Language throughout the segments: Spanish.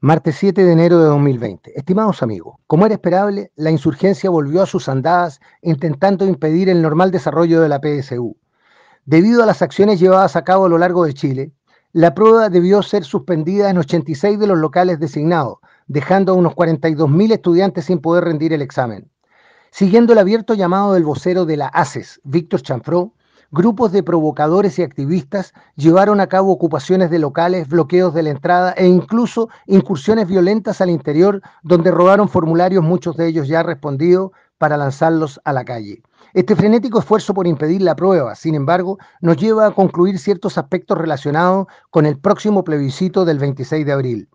Martes 7 de enero de 2020. Estimados amigos, como era esperable, la insurgencia volvió a sus andadas intentando impedir el normal desarrollo de la PSU. Debido a las acciones llevadas a cabo a lo largo de Chile, la prueba debió ser suspendida en 86 de los locales designados, dejando a unos 42.000 estudiantes sin poder rendir el examen. Siguiendo el abierto llamado del vocero de la ACES, Víctor Chanfró, grupos de provocadores y activistas llevaron a cabo ocupaciones de locales, bloqueos de la entrada e incluso incursiones violentas al interior, donde robaron formularios, muchos de ellos ya respondidos, para lanzarlos a la calle. Este frenético esfuerzo por impedir la prueba, sin embargo, nos lleva a concluir ciertos aspectos relacionados con el próximo plebiscito del 26 de abril.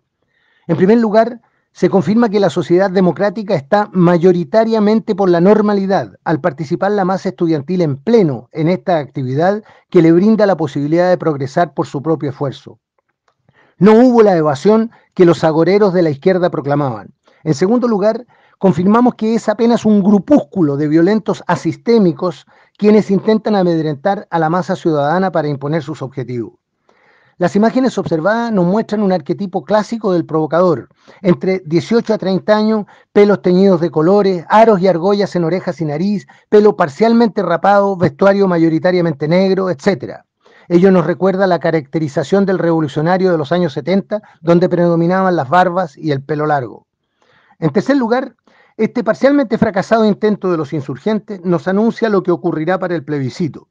En primer lugar, se confirma que la sociedad democrática está mayoritariamente por la normalidad al participar la masa estudiantil en pleno en esta actividad que le brinda la posibilidad de progresar por su propio esfuerzo. No hubo la evasión que los agoreros de la izquierda proclamaban. En segundo lugar, confirmamos que es apenas un grupúsculo de violentos asistémicos quienes intentan amedrentar a la masa ciudadana para imponer sus objetivos. Las imágenes observadas nos muestran un arquetipo clásico del provocador, entre 18 a 30 años, pelos teñidos de colores, aros y argollas en orejas y nariz, pelo parcialmente rapado, vestuario mayoritariamente negro, etcétera. Ello nos recuerda la caracterización del revolucionario de los años 70, donde predominaban las barbas y el pelo largo. En tercer lugar, este parcialmente fracasado intento de los insurgentes nos anuncia lo que ocurrirá para el plebiscito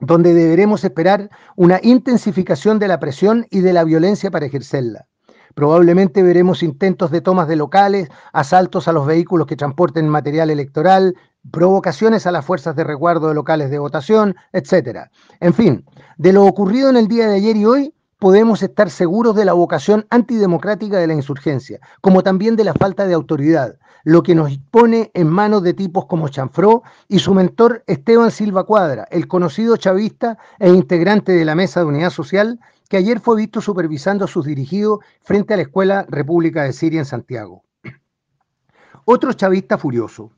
donde deberemos esperar una intensificación de la presión y de la violencia para ejercerla. Probablemente veremos intentos de tomas de locales, asaltos a los vehículos que transporten material electoral, provocaciones a las fuerzas de resguardo de locales de votación, etc. En fin, de lo ocurrido en el día de ayer y hoy, podemos estar seguros de la vocación antidemocrática de la insurgencia, como también de la falta de autoridad, lo que nos pone en manos de tipos como Chanfro y su mentor Esteban Silva Cuadra, el conocido chavista e integrante de la Mesa de Unidad Social, que ayer fue visto supervisando a sus dirigidos frente a la Escuela República de Siria en Santiago. Otro chavista furioso.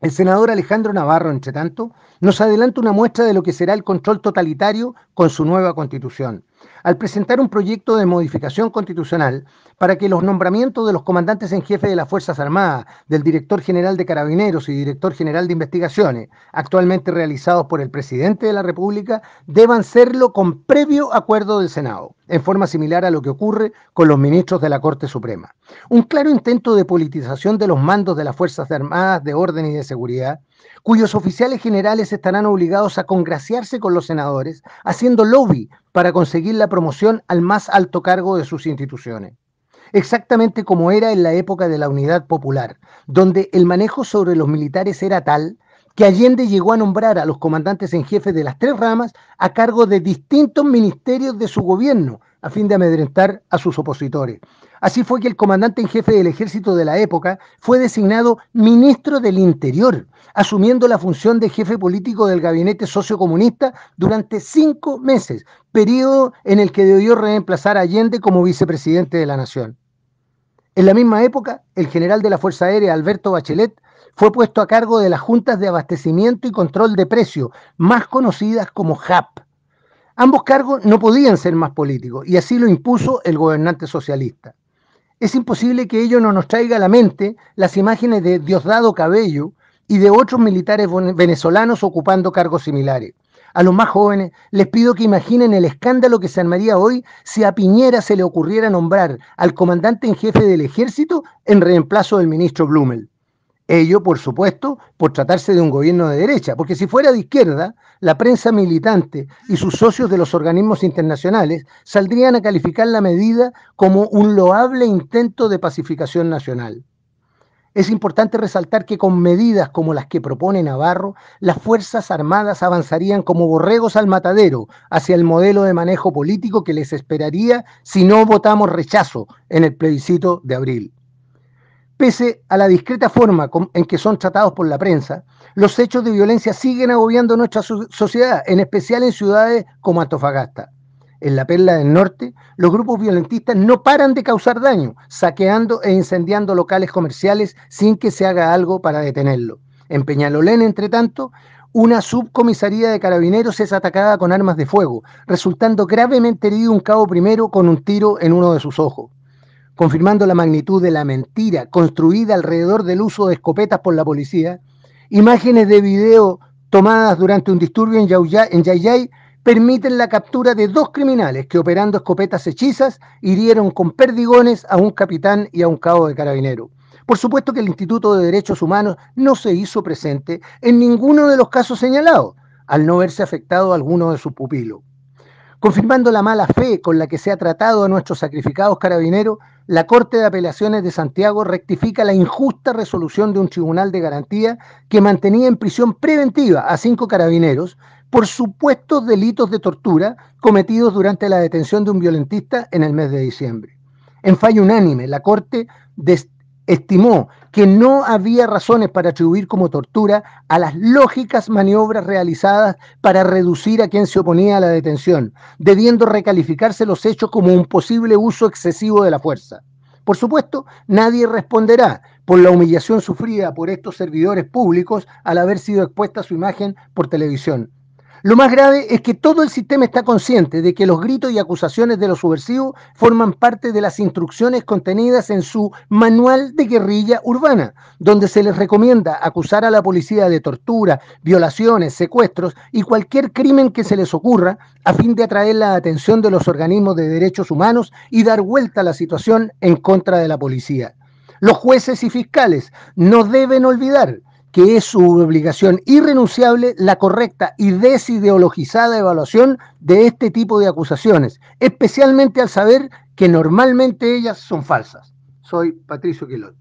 El senador Alejandro Navarro, entre tanto, nos adelanta una muestra de lo que será el control totalitario con su nueva constitución al presentar un proyecto de modificación constitucional para que los nombramientos de los comandantes en jefe de las Fuerzas Armadas, del director general de Carabineros y director general de Investigaciones, actualmente realizados por el presidente de la República, deban serlo con previo acuerdo del Senado, en forma similar a lo que ocurre con los ministros de la Corte Suprema. Un claro intento de politización de los mandos de las Fuerzas Armadas de Orden y de Seguridad cuyos oficiales generales estarán obligados a congraciarse con los senadores, haciendo lobby para conseguir la promoción al más alto cargo de sus instituciones. Exactamente como era en la época de la Unidad Popular, donde el manejo sobre los militares era tal que Allende llegó a nombrar a los comandantes en jefe de las tres ramas a cargo de distintos ministerios de su gobierno, a fin de amedrentar a sus opositores. Así fue que el comandante en jefe del ejército de la época fue designado ministro del Interior, asumiendo la función de jefe político del gabinete sociocomunista durante cinco meses, periodo en el que debió reemplazar a Allende como vicepresidente de la Nación. En la misma época, el general de la Fuerza Aérea, Alberto Bachelet, fue puesto a cargo de las Juntas de Abastecimiento y Control de Precios, más conocidas como JAP. Ambos cargos no podían ser más políticos y así lo impuso el gobernante socialista. Es imposible que ello no nos traiga a la mente las imágenes de Diosdado Cabello y de otros militares venezolanos ocupando cargos similares. A los más jóvenes les pido que imaginen el escándalo que se armaría hoy si a Piñera se le ocurriera nombrar al comandante en jefe del ejército en reemplazo del ministro Blumel. Ello, por supuesto, por tratarse de un gobierno de derecha, porque si fuera de izquierda, la prensa militante y sus socios de los organismos internacionales saldrían a calificar la medida como un loable intento de pacificación nacional. Es importante resaltar que con medidas como las que propone Navarro, las Fuerzas Armadas avanzarían como borregos al matadero hacia el modelo de manejo político que les esperaría si no votamos rechazo en el plebiscito de abril. Pese a la discreta forma en que son tratados por la prensa, los hechos de violencia siguen agobiando nuestra sociedad, en especial en ciudades como Antofagasta. En la Perla del Norte, los grupos violentistas no paran de causar daño, saqueando e incendiando locales comerciales sin que se haga algo para detenerlo. En Peñalolén, entre tanto, una subcomisaría de carabineros es atacada con armas de fuego, resultando gravemente herido un cabo primero con un tiro en uno de sus ojos confirmando la magnitud de la mentira construida alrededor del uso de escopetas por la policía, imágenes de video tomadas durante un disturbio en, Yauyay, en permiten la captura de dos criminales que operando escopetas hechizas hirieron con perdigones a un capitán y a un cabo de carabinero. Por supuesto que el Instituto de Derechos Humanos no se hizo presente en ninguno de los casos señalados, al no verse afectado alguno de sus pupilos. Confirmando la mala fe con la que se ha tratado a nuestros sacrificados carabineros, la Corte de Apelaciones de Santiago rectifica la injusta resolución de un tribunal de garantía que mantenía en prisión preventiva a cinco carabineros por supuestos delitos de tortura cometidos durante la detención de un violentista en el mes de diciembre. En fallo unánime, la Corte estimó que no había razones para atribuir como tortura a las lógicas maniobras realizadas para reducir a quien se oponía a la detención, debiendo recalificarse los hechos como un posible uso excesivo de la fuerza. Por supuesto, nadie responderá por la humillación sufrida por estos servidores públicos al haber sido expuesta su imagen por televisión. Lo más grave es que todo el sistema está consciente de que los gritos y acusaciones de los subversivos forman parte de las instrucciones contenidas en su manual de guerrilla urbana, donde se les recomienda acusar a la policía de tortura, violaciones, secuestros y cualquier crimen que se les ocurra a fin de atraer la atención de los organismos de derechos humanos y dar vuelta a la situación en contra de la policía. Los jueces y fiscales no deben olvidar que es su obligación irrenunciable la correcta y desideologizada evaluación de este tipo de acusaciones, especialmente al saber que normalmente ellas son falsas. Soy Patricio Quilot.